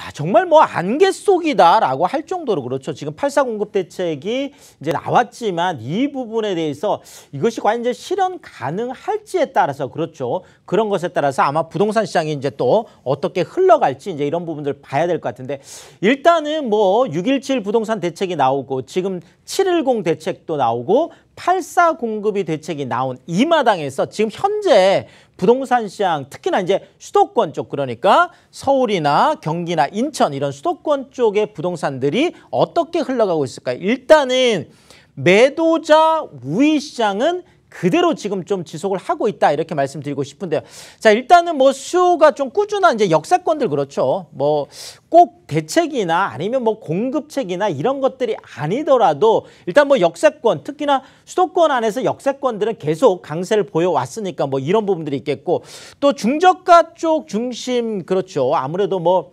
자, 정말 뭐 안개 속이다라고 할 정도로 그렇죠. 지금 8사 공급 대책이 이제 나왔지만 이 부분에 대해서 이것이 과연 이제 실현 가능할지에 따라서 그렇죠. 그런 것에 따라서 아마 부동산 시장이 이제 또 어떻게 흘러갈지 이제 이런 부분들 봐야 될 것 같은데 일단은 뭐 6.17 부동산 대책이 나오고 지금 7.10 대책도 나오고 8사 공급이 대책이 나온 이 마당에서 지금 현재 부동산 시장 특히나 이제 수도권 쪽 그러니까 서울이나 경기나 인천 이런 수도권 쪽의 부동산들이 어떻게 흘러가고 있을까요? 일단은 매도자 우위 시장은 그대로 지금 좀 지속을 하고 있다 이렇게 말씀드리고 싶은데요. 자 일단은 뭐 수요가 좀 꾸준한 이제 역사권들 그렇죠. 뭐 꼭 대책이나 아니면 뭐 공급책이나 이런 것들이 아니더라도 일단 뭐 역사권 특히나 수도권 안에서 역사권들은 계속 강세를 보여왔으니까 뭐 이런 부분들이 있겠고 또 중저가 쪽 중심 그렇죠. 아무래도 뭐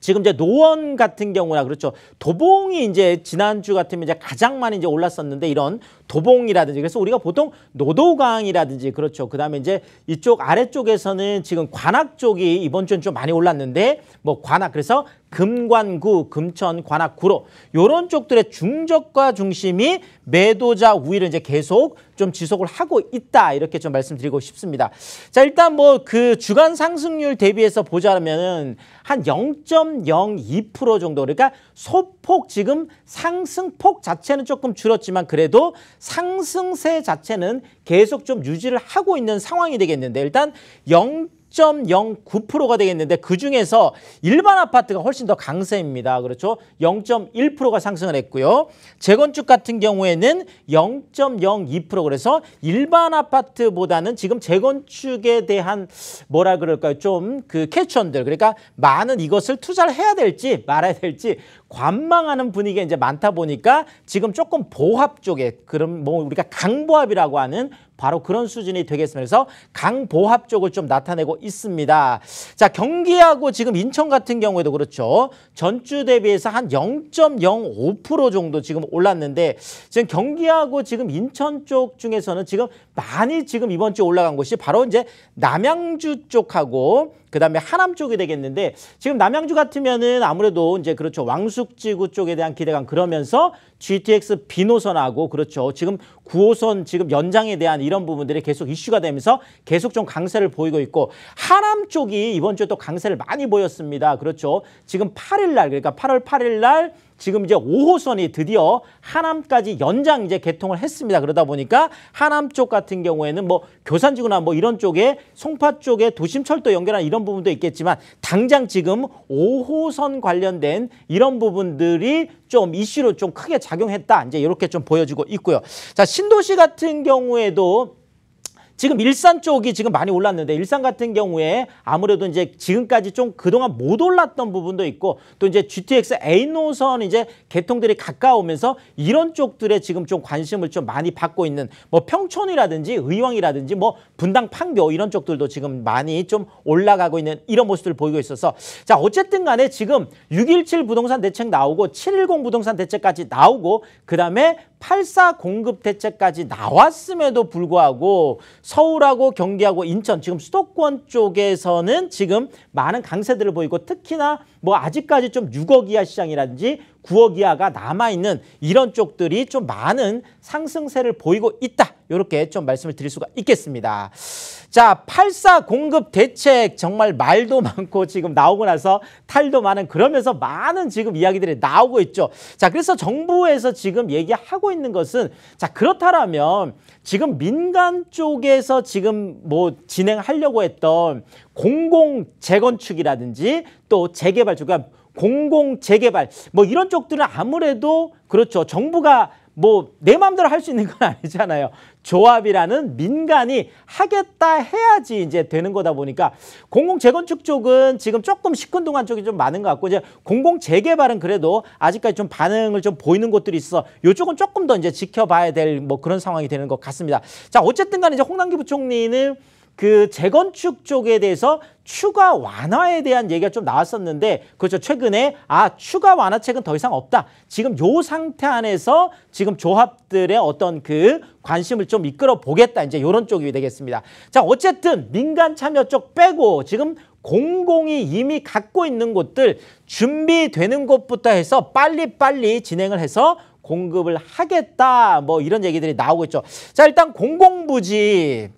지금 이제 노원 같은 경우나 그렇죠. 도봉이 이제 지난주 같으면 이제 가장 많이 이제 올랐었는데 이런 도봉이라든지 그래서 우리가 보통 노도강이라든지 그렇죠. 그다음에 이제 이쪽 아래쪽에서는 지금 관악 쪽이 이번 주엔 좀 많이 올랐는데 뭐 관악 그래서 금관구, 금천, 관악구로 요런 쪽들의 중저가 중심이 매도자 우위를 이제 계속 좀 지속을 하고 있다 이렇게 좀 말씀드리고 싶습니다. 자 일단 뭐 그 주간 상승률 대비해서 보자면은 한 0.02% 정도 그러니까 소폭 지금 상승폭 자체는 조금 줄었지만 그래도 상승세 자체는 계속 좀 유지를 하고 있는 상황이 되겠는데 일단 0 0.09%가 되겠는데 그중에서 일반 아파트가 훨씬 더 강세입니다. 그렇죠? 0.1%가 상승을 했고요. 재건축 같은 경우에는 0.02% 그래서 일반 아파트보다는 지금 재건축에 대한 뭐라 그럴까요? 좀 그 캐치언들 그러니까 많은 이것을 투자를 해야 될지 말아야 될지 관망하는 분위기가 이제 많다 보니까 지금 조금 보합 쪽에 그런 뭐 우리가 강보합이라고 하는 바로 그런 수준이 되겠습니다. 그래서 강보합 쪽을 좀 나타내고 있습니다. 자, 경기하고 지금 인천 같은 경우에도 그렇죠. 전주 대비해서 한 0.05% 정도 지금 올랐는데 지금 경기하고 지금 인천 쪽 중에서는 지금 많이 지금 이번 주에 올라간 곳이 바로 이제 남양주 쪽하고 그다음에 하남 쪽이 되겠는데 지금 남양주 같으면은 아무래도 이제 그렇죠 왕숙지구 쪽에 대한 기대감 그러면서 GTX 비 노선하고 그렇죠. 지금 9호선 지금 연장에 대한 이런 부분들이 계속 이슈가 되면서 계속 좀 강세를 보이고 있고 하남 쪽이 이번 주에 또 강세를 많이 보였습니다. 그렇죠. 지금 8일 날 그러니까 8월 8일 날 지금 이제 5호선이 드디어 하남까지 연장 이제 개통을 했습니다. 그러다 보니까 하남 쪽 같은 경우에는 뭐 교산지구나 뭐 이런 쪽에 송파 쪽에 도심철도 연결한 이런 부분도 있겠지만 당장 지금 5호선 관련된 이런 부분들이 좀 이슈로 좀 크게 작용했다. 이제 이렇게 좀 보여지고 있고요. 자, 신도시 같은 경우에도 지금 일산 쪽이 지금 많이 올랐는데 일산 같은 경우에 아무래도 이제 지금까지 좀 그동안 못 올랐던 부분도 있고 또 이제 GTX A 노선 이제 개통들이 가까우면서 이런 쪽들에 지금 좀 관심을 좀 많이 받고 있는 뭐 평촌이라든지 의왕이라든지 뭐 분당 판교 이런 쪽들도 지금 많이 좀 올라가고 있는 이런 모습들을 보이고 있어서 자 어쨌든 간에 지금 617 부동산 대책 나오고 710 부동산 대책까지 나오고 그다음에 84 공급 대책까지 나왔음에도 불구하고 서울하고 경기하고 인천 지금 수도권 쪽에서는 지금 많은 강세들을 보이고 특히나 뭐 아직까지 좀 6억 이하 시장이라든지 9억 이하가 남아있는 이런 쪽들이 좀 많은 상승세를 보이고 있다. 이렇게 좀 말씀을 드릴 수가 있겠습니다. 자, 8사 공급 대책 정말 말도 많고 지금 나오고 나서 탈도 많은 그러면서 많은 지금 이야기들이 나오고 있죠. 자, 그래서 정부에서 지금 얘기하고 있는 것은 자, 그렇다라면 지금 민간 쪽에서 지금 뭐 진행하려고 했던 공공 재건축이라든지 또 재개발 주가 공공 재개발 뭐 이런 쪽들은 아무래도 그렇죠. 정부가 뭐 내 마음대로 할 수 있는 건 아니잖아요. 조합이라는 민간이 하겠다 해야지 이제 되는 거다 보니까 공공 재건축 쪽은 지금 조금 시큰둥한 쪽이 좀 많은 것 같고 이제 공공 재개발은 그래도 아직까지 좀 반응을 좀 보이는 곳들이 있어 요쪽은 조금 더 이제 지켜봐야 될 뭐 그런 상황이 되는 것 같습니다. 자 어쨌든 간에 이제 홍남기 부총리는 그 재건축 쪽에 대해서 추가 완화에 대한 얘기가 좀 나왔었는데 그렇죠. 최근에 아 추가 완화책은 더 이상 없다. 지금 요 상태 안에서 지금 조합들의 어떤 그 관심을 좀 이끌어 보겠다. 이제 요런 쪽이 되겠습니다. 자 어쨌든 민간 참여 쪽 빼고 지금 공공이 이미 갖고 있는 곳들 준비되는 곳부터 해서 빨리빨리 진행을 해서 공급을 하겠다 뭐 이런 얘기들이 나오고 있죠. 자 일단 공공부지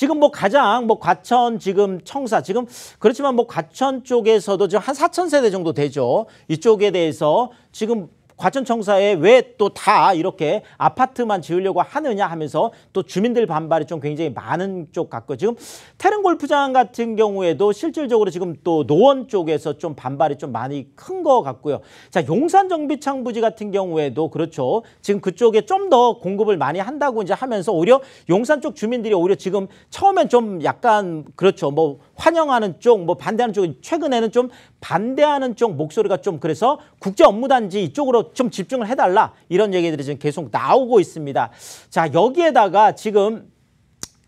지금 뭐 가장 뭐 과천 지금 청사 지금 그렇지만 뭐 과천 쪽에서도 지금 한 4천 세대 정도 되죠. 이쪽에 대해서 지금 과천청사에 왜 또 다 이렇게 아파트만 지으려고 하느냐 하면서 또 주민들 반발이 좀 굉장히 많은 쪽 같고 지금 테른 골프장 같은 경우에도 실질적으로 지금 또 노원 쪽에서 좀 반발이 좀 많이 큰 거 같고요. 자 용산 정비창 부지 같은 경우에도 그렇죠. 지금 그쪽에 좀 더 공급을 많이 한다고 이제 하면서 오히려 용산 쪽 주민들이 오히려 지금 처음엔 좀 약간 그렇죠. 뭐 환영하는 쪽, 뭐 반대하는 쪽, 최근에는 좀 반대하는 쪽 목소리가 좀 그래서 국제 업무단지 이쪽으로 좀 집중을 해달라 이런 얘기들이 지금 계속 나오고 있습니다. 자 여기에다가 지금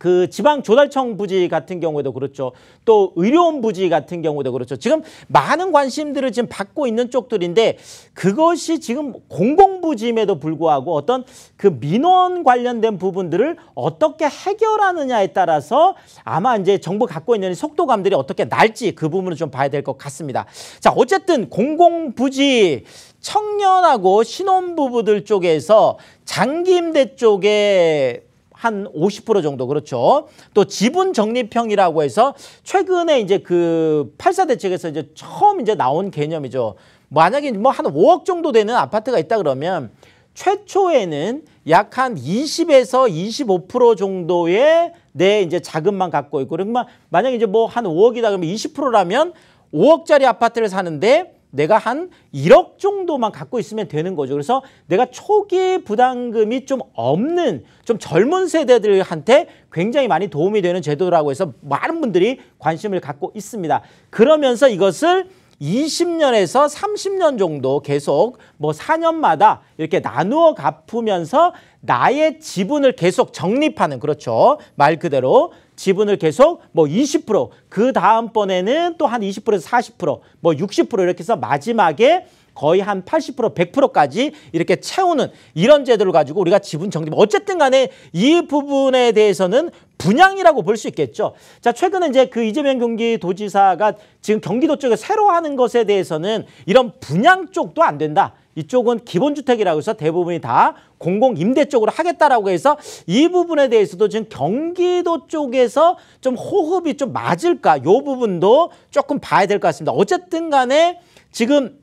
그 지방 조달청 부지 같은 경우에도 그렇죠. 또 의료원 부지 같은 경우도 그렇죠. 지금 많은 관심들을 지금 받고 있는 쪽들인데 그것이 지금 공공부지임에도 불구하고 어떤 그 민원 관련된 부분들을 어떻게 해결하느냐에 따라서 아마 이제 정부 갖고 있는 속도감들이 어떻게 날지 그 부분을 좀 봐야 될 것 같습니다. 자, 어쨌든 공공부지 청년하고 신혼부부들 쪽에서 장기임대 쪽에 한50% 정도 그렇죠. 또 지분 적립형이라고 해서 최근에 이제 그 8사 대책에서 이제 처음 이제 나온 개념이죠. 만약에 뭐 한 5억 정도 되는 아파트가 있다 그러면 최초에는 약 한 20에서 25% 정도의 내 이제 자금만 갖고 있고 그러면 그러니까 만약에 이제 뭐 한 5억이다 그러면 20%라면 5억짜리 아파트를 사는데 내가 한 1억 정도만 갖고 있으면 되는 거죠. 그래서 내가 초기 부담금이 좀 없는 좀 젊은 세대들한테 굉장히 많이 도움이 되는 제도라고 해서 많은 분들이 관심을 갖고 있습니다. 그러면서 이것을 20년에서 30년 정도 계속 뭐 4년마다 이렇게 나누어 갚으면서 나의 지분을 계속 적립하는 그렇죠. 말 그대로 지분을 계속 뭐 20%그 다음번에는 또 한 20%에서 40%뭐 60% 이렇게 해서 마지막에 거의 한 80% 100%까지 이렇게 채우는 이런 제도를 가지고 우리가 지분 정립 뭐 어쨌든 간에 이 부분에 대해서는 분양이라고 볼 수 있겠죠. 자, 최근에 이제 그 이재명 경기도지사가 지금 경기도 쪽에 새로 하는 것에 대해서는 이런 분양 쪽도 안 된다. 이쪽은 기본주택이라고 해서 대부분이 다 공공임대 쪽으로 하겠다라고 해서 이 부분에 대해서도 지금 경기도 쪽에서 좀 호흡이 좀 맞을까 요 부분도 조금 봐야 될 것 같습니다. 어쨌든 간에 지금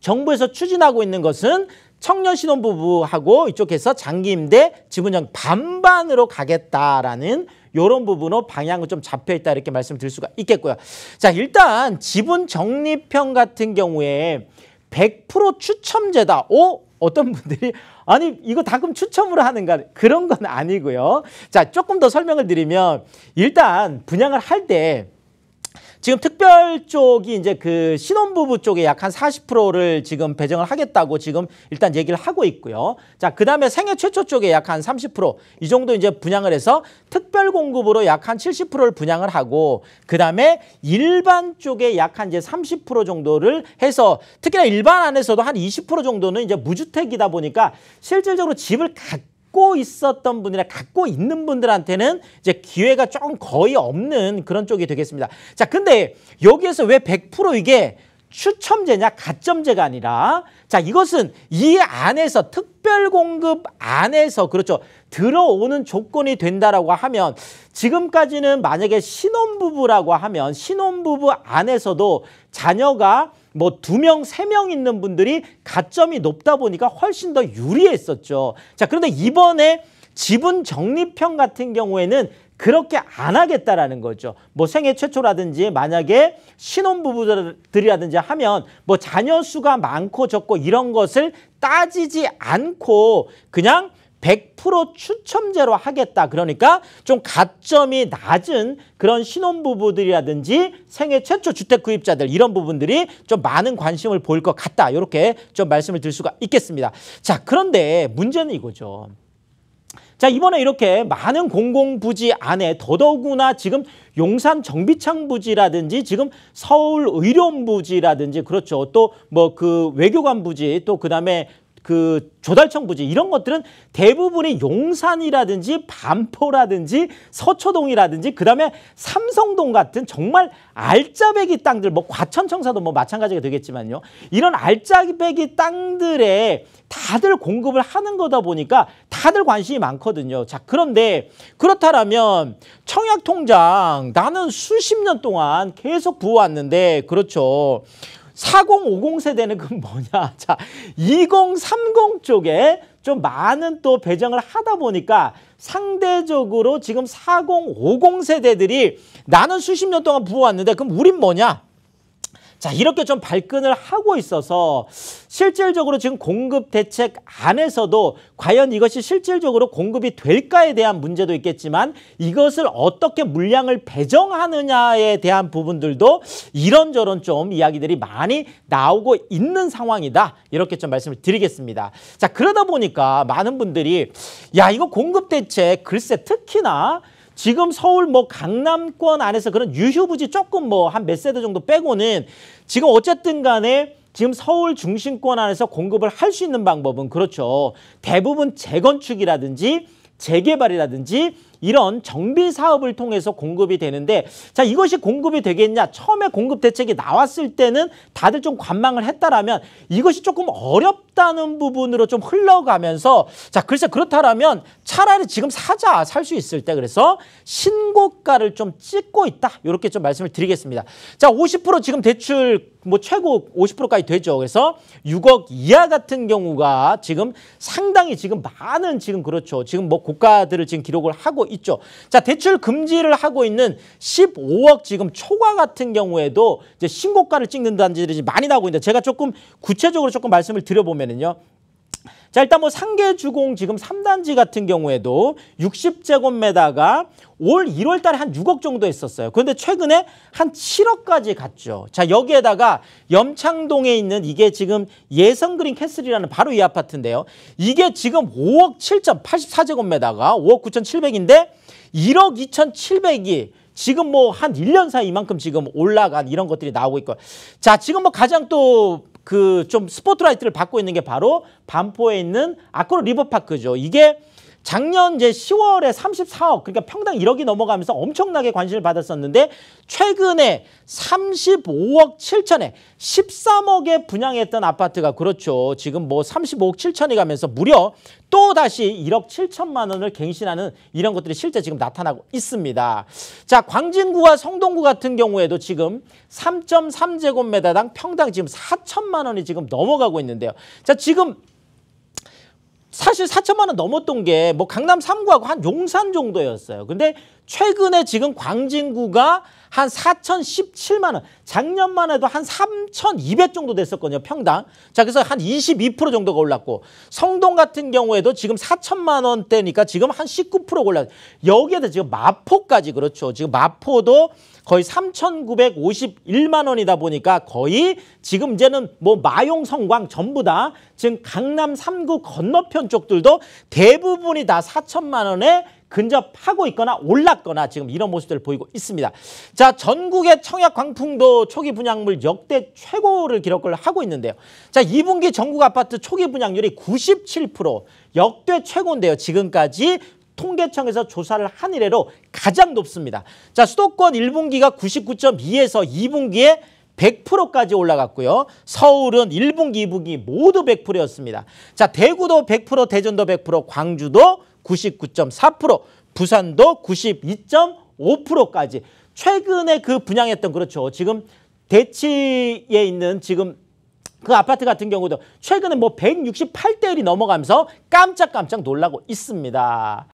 정부에서 추진하고 있는 것은 청년 신혼부부하고 이쪽에서 장기임대 지분형 반반으로 가겠다라는 요런 부분으로 방향을 좀 잡혀 있다 이렇게 말씀드릴 수가 있겠고요. 자 일단 지분 적립형 같은 경우에 100% 추첨제다. 오 어? 어떤 분들이 아니 이거 다 그럼 추첨으로 하는가 그런 건 아니고요. 자 조금 더 설명을 드리면 일단 분양을 할때 지금 특별 쪽이 이제 그 신혼부부 쪽에 약한 40%를 지금 배정을 하겠다고 지금 일단 얘기를 하고 있고요. 자, 그 다음에 생애 최초 쪽에 약한 30%이 정도 이제 분양을 해서 특별 공급으로 약한 70%를 분양을 하고 그 다음에 일반 쪽에 약 한 이제 30% 정도를 해서 특히나 일반 안에서도 한 20% 정도는 이제 무주택이다 보니까 실질적으로 집을 갖 갖고 있었던 분이나 갖고 있는 분들한테는 이제 기회가 조금 거의 없는 그런 쪽이 되겠습니다. 자, 근데 여기에서 왜 100% 이게 추첨제냐 가점제가 아니라 자 이것은 이 안에서 특별 공급 안에서 그렇죠 들어오는 조건이 된다라고 하면 지금까지는 만약에 신혼부부라고 하면 신혼부부 안에서도 자녀가 뭐두 명, 세 명 있는 분들이 가점이 높다 보니까 훨씬 더 유리했었죠. 자, 그런데 이번에 지분 적립형 같은 경우에는 그렇게 안 하겠다라는 거죠. 뭐 생애 최초라든지 만약에 신혼부부들이라든지 하면 뭐 자녀 수가 많고 적고 이런 것을 따지지 않고 그냥 100% 추첨제로 하겠다. 그러니까 좀 가점이 낮은 그런 신혼부부들이라든지 생애 최초 주택 구입자들 이런 부분들이 좀 많은 관심을 보일 것 같다. 이렇게 좀 말씀을 드릴 수가 있겠습니다. 자, 그런데 문제는 이거죠. 자 이번에 이렇게 많은 공공부지 안에 더더구나 지금 용산 정비창 부지라든지 지금 서울 의료원 부지라든지 그렇죠 또 뭐 그 외교관 부지 또 그다음에 그 조달청 부지 이런 것들은 대부분이 용산이라든지 반포라든지 서초동이라든지 그다음에 삼성동 같은 정말 알짜배기 땅들 뭐 과천청사도 뭐 마찬가지가 되겠지만요 이런 알짜배기 땅들에 다들 공급을 하는 거다 보니까 다들 관심이 많거든요 자 그런데 그렇다라면 청약통장 나는 수십 년 동안 계속 부어왔는데 그렇죠 4050 세대는 그 뭐냐. 자, 2030 쪽에 좀 많은 또 배정을 하다 보니까 상대적으로 지금 4050 세대들이 나는 수십 년 동안 부어왔는데 그럼 우린 뭐냐? 자, 이렇게 좀 발끈을 하고 있어서 실질적으로 지금 공급 대책 안에서도 과연 이것이 실질적으로 공급이 될까에 대한 문제도 있겠지만 이것을 어떻게 물량을 배정하느냐에 대한 부분들도 이런저런 좀 이야기들이 많이 나오고 있는 상황이다. 이렇게 좀 말씀을 드리겠습니다. 자, 그러다 보니까 많은 분들이 야, 이거 공급 대책 글쎄 특히나 지금 서울 뭐 강남권 안에서 그런 유휴부지 조금 뭐 한 몇 세대 정도 빼고는 지금 어쨌든 간에 지금 서울 중심권 안에서 공급을 할 수 있는 방법은 그렇죠. 대부분 재건축이라든지 재개발이라든지 이런 정비 사업을 통해서 공급이 되는데 자 이것이 공급이 되겠냐 처음에 공급 대책이 나왔을 때는 다들 좀 관망을 했다라면 이것이 조금 어렵다는 부분으로 좀 흘러가면서 자 글쎄 그렇다라면 차라리 지금 사자 살 수 있을 때 그래서 신고가를 좀 찍고 있다 이렇게 좀 말씀을 드리겠습니다 자 50% 지금 대출 뭐 최고 50%까지 되죠. 그래서 6억 이하 같은 경우가 지금 상당히 지금 많은 지금 그렇죠. 지금 뭐 고가들을 지금 기록을 하고 있죠. 자, 대출 금지를 하고 있는 15억 지금 초과 같은 경우에도 이제 신고가를 찍는 단지들이 많이 나오고 있는데 제가 조금 구체적으로 조금 말씀을 드려보면은요. 자 일단 뭐 상계주공 지금 3단지 같은 경우에도 60제곱미터가 올 1월 달에 한 6억 정도 했었어요. 그런데 최근에 한 7억까지 갔죠. 자 여기에다가 염창동에 있는 이게 지금 예성그린 캐슬이라는 바로 이 아파트인데요. 이게 지금 5억 7 8 4제곱미터가 5억 9,700인데 1억 2,700이 지금 뭐 한 1년 사이 이만큼 지금 올라간 이런 것들이 나오고 있고 자 지금 뭐 가장 또 그좀 스포트라이트를 받고 있는 게 바로 반포에 있는 아크로 리버파크죠. 이게 작년 이제 10월에 34억 그러니까 평당 1억이 넘어가면서 엄청나게 관심을 받았었는데 최근에 35억 7천에 13억에 분양했던 아파트가 그렇죠. 지금 뭐 35억 7천이 가면서 무려 또 다시 1억 7천만 원을 갱신하는 이런 것들이 실제 지금 나타나고 있습니다. 자, 광진구와 성동구 같은 경우에도 지금 3.3제곱미터당 평당 지금 4천만 원이 지금 넘어가고 있는데요. 자, 지금 사실 4천만 원 넘었던 게 뭐 강남 3구하고 한 용산 정도였어요. 근데 최근에 지금 광진구가 한 4,017만 원, 작년만 해도 한 3,200 정도 됐었거든요, 평당. 자, 그래서 한 22% 정도가 올랐고 성동 같은 경우에도 지금 4천만 원대니까 지금 한 19% 올랐. 여기에다 지금 마포까지 그렇죠. 지금 마포도 거의 3,951만 원이다 보니까 거의 지금 이제는 뭐 마용 성광 전부 다 지금 강남 3구 건너편 쪽들도 대부분이 다 4천만 원에 근접하고 있거나 올랐거나 지금 이런 모습들을 보이고 있습니다. 자, 전국의 청약 광풍도 초기 분양물 역대 최고를 기록을 하고 있는데요. 자, 2분기 전국 아파트 초기 분양률이 97% 역대 최고인데요. 지금까지 통계청에서 조사를 한 이래로 가장 높습니다. 자, 수도권 1분기가 99.2에서 2분기에 100%까지 올라갔고요. 서울은 1분기, 2분기 모두 100%였습니다. 자, 대구도 100%, 대전도 100%, 광주도 99.4%, 부산도 92.5%까지 최근에 그 분양했던 그렇죠. 지금 대치에 있는 지금 그 아파트 같은 경우도 최근에 뭐 168대 1이 넘어가면서 깜짝깜짝 놀라고 있습니다.